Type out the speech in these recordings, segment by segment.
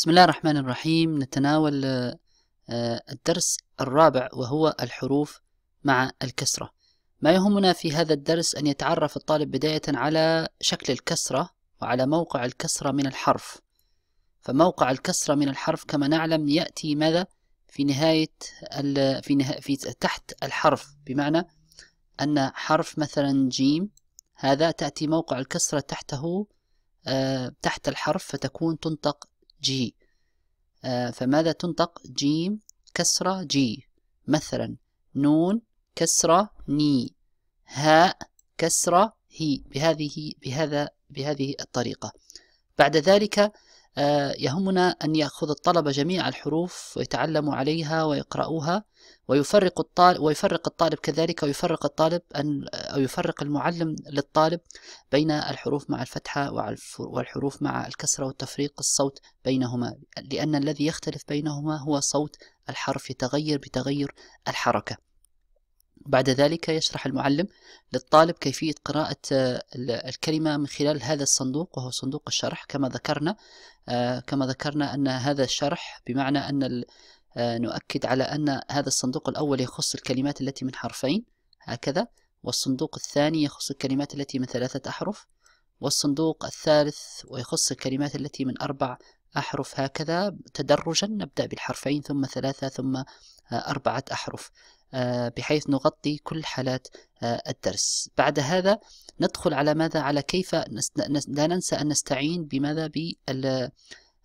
بسم الله الرحمن الرحيم نتناول آه، آه، الدرس الرابع وهو الحروف مع الكسرة ما يهمنا في هذا الدرس أن يتعرف الطالب بداية على شكل الكسرة وعلى موقع الكسرة من الحرف فموقع الكسرة من الحرف كما نعلم يأتي ماذا في نهاية في, نها في تحت الحرف بمعنى أن حرف مثلا جيم هذا تأتي موقع الكسرة تحته آه، تحت الحرف فتكون تنطق جي آه فماذا تنطق جيم كسرة جي مثلا نون كسرة ني هاء كسرة هي بهذه بهذا بهذه الطريقة بعد ذلك آه، يهمنا أن يأخذ الطلبة جميع الحروف ويتعلموا عليها ويقرؤوها ويفرق الطالب ويفرق الطالب كذلك ويفرق الطالب أن أو يفرق المعلم للطالب بين الحروف مع الفتحة والحروف مع الكسرة والتفريق الصوت بينهما لأن الذي يختلف بينهما هو صوت الحرف يتغير بتغير الحركة بعد ذلك يشرح المعلم للطالب كيفية قراءة آه، الكلمة من خلال هذا الصندوق وهو صندوق الشرح كما ذكرنا آه، كما ذكرنا أن هذا الشرح بمعنى أن آه، نؤكد على أن هذا الصندوق الأول يخص الكلمات التي من حرفين هكذا والصندوق الثاني يخص الكلمات التي من ثلاثة أحرف والصندوق الثالث ويخص الكلمات التي من أربع أحرف هكذا تدرجا نبدأ بالحرفين ثم ثلاثة ثم أربعة أحرف آه، بحيث نغطي كل حالات آه، الدرس بعد هذا ندخل على ماذا على كيف لا ننسى أن نستعين بماذا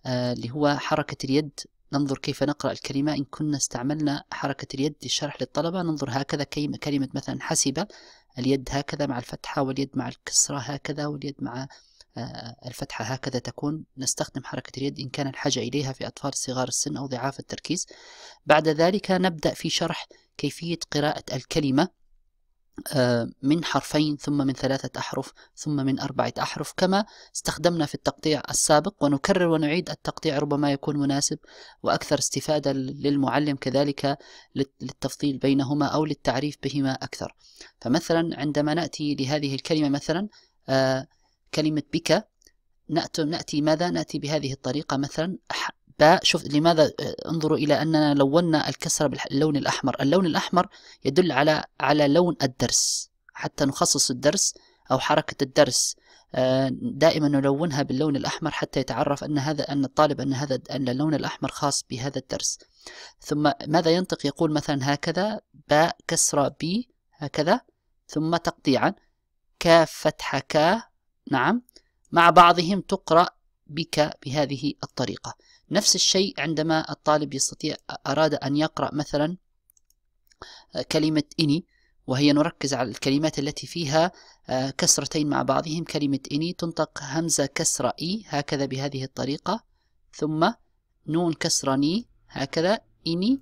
آه، اللي هو حركة اليد ننظر كيف نقرأ الكلمة إن كنا استعملنا حركة اليد للشرح للطلبة ننظر هكذا كلمة مثلا حسبة اليد هكذا مع الفتحة واليد مع الكسرة هكذا واليد مع آه، الفتحة هكذا تكون نستخدم حركة اليد إن كان الحاجة إليها في أطفال صغار السن أو ضعاف التركيز بعد ذلك نبدأ في شرح كيفية قراءة الكلمة آه، من حرفين ثم من ثلاثة أحرف ثم من أربعة أحرف كما استخدمنا في التقطيع السابق ونكرر ونعيد التقطيع ربما يكون مناسب وأكثر استفادة للمعلم كذلك للتفصيل بينهما أو للتعريف بهما أكثر فمثلا عندما نأتي لهذه الكلمة مثلا آه، كلمة بك نأتي, ماذا نأتي بهذه الطريقة مثلا باء شوف لماذا آه، انظروا إلى أننا لونا الكسرة باللون الأحمر اللون الأحمر يدل على على لون الدرس حتى نخصص الدرس أو حركة الدرس آه، دائما نلونها باللون الأحمر حتى يتعرف أن هذا أن الطالب أن هذا أن اللون الأحمر خاص بهذا الدرس ثم ماذا ينطق يقول مثلا هكذا باء كسرة بي هكذا ثم تقطيعا كاف فتحة كا نعم مع بعضهم تقرأ بك بهذه الطريقة نفس الشيء عندما الطالب يستطيع أراد أن يقرأ مثلا آه، كلمة إني وهي نركز على الكلمات التي فيها آه، كسرتين مع بعضهم كلمة إني تنطق همزة كسرة إي هكذا بهذه الطريقة ثم نون كسرة ني هكذا إني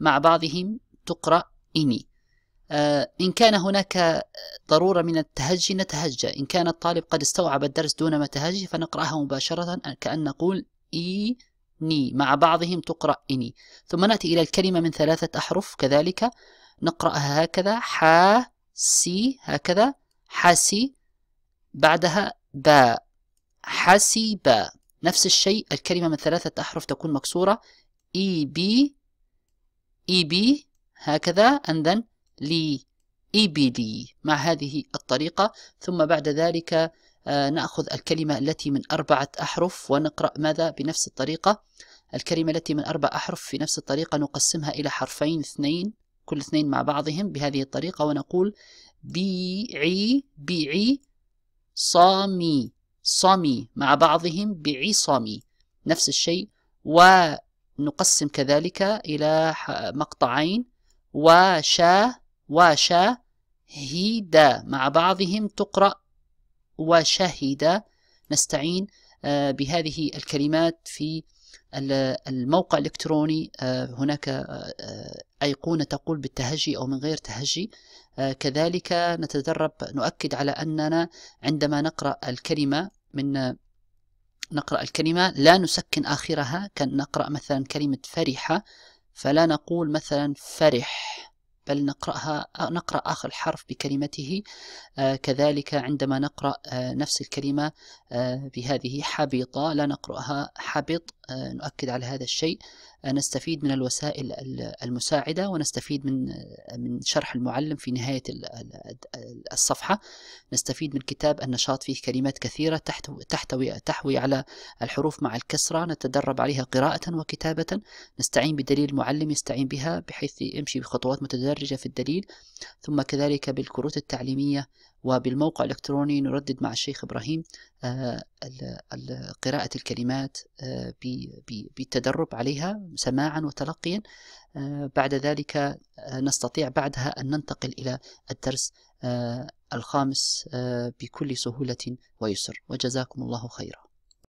مع بعضهم تقرأ إني آه، إن كان هناك ضرورة من التهجي نتهجى إن كان الطالب قد استوعب الدرس دون ما تهجي فنقرأها مباشرة كأن نقول إي ني مع بعضهم تقرأ إني ثم نأتي إلى الكلمة من ثلاثة أحرف كذلك نقرأها هكذا حا سي هكذا حاسي بعدها با حاسي با نفس الشيء الكلمة من ثلاثة أحرف تكون مكسورة إي بي إي بي هكذا and then لإبلي مع هذه الطريقة ثم بعد ذلك آه، نأخذ الكلمة التي من أربعة أحرف ونقرأ ماذا بنفس الطريقة الكلمة التي من أربع أحرف في نفس الطريقة نقسمها إلى حرفين اثنين كل اثنين مع بعضهم بهذه الطريقة ونقول بيعي بيعي صامي صامي مع بعضهم بيعي صامي نفس الشيء ونقسم كذلك إلى مقطعين وشا وشهيدا مع بعضهم تقرأ وشهيدا نستعين آه، بهذه الكلمات في الموقع الإلكتروني آه، هناك آه، أيقونة تقول بالتهجي أو من غير تهجي كذلك نتدرب نؤكد على أننا عندما نقرأ الكلمة من نقرأ الكلمة لا نسكن آخرها كان نقرأ مثلا كلمة فرحة فلا نقول مثلا فرح بل نقرأها نقرأ آخر الحرف بكلمته آه، كذلك عندما نقرأ آه، نفس الكلمة آه، بهذه حبيطة لا نقرأها حبط نؤكد على هذا الشيء نستفيد من الوسائل المساعدة ونستفيد من من شرح المعلم في نهاية الصفحة نستفيد من كتاب النشاط فيه كلمات كثيرة تحتوي تحوي على الحروف مع الكسرة نتدرب عليها قراءة وكتابة نستعين بدليل معلم يستعين بها بحيث يمشي بخطوات متدرجة في الدليل ثم كذلك بالكروت التعليمية وبالموقع الإلكتروني نردد مع الشيخ إبراهيم آه، قراءة الكلمات آه، بالتدرب عليها سماعا وتلقيا آه، بعد ذلك نستطيع بعدها أن ننتقل إلى الدرس الخامس بكل سهولة ويسر وجزاكم الله خيرا